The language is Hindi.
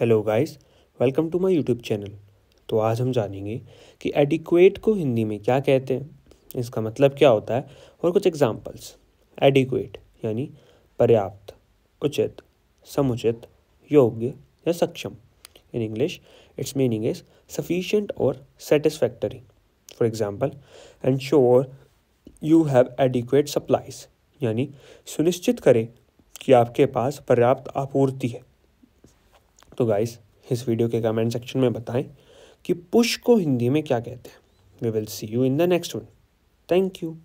hello guys welcome to my YouTube channel तो आज हम जानेंगे कि एडिक्वेट को हिंदी में क्या कहते हैं इसका मतलब क्या होता है और कुछ एग्जांपल्स एडिक्वेट यानी पर्याप्त उचित समुचित योग्य या सक्षम in English its meaning is sufficient और satisfactory for example ensure you have adequate supplies यानी सुनिश्चित करें कि आपके पास पर्याप्त आपूर्ति है तो गाइस इस वीडियो के कमेंट सेक्शन में बताएं कि पुश को हिंदी में क्या कहते हैं we will see you in the next one thank you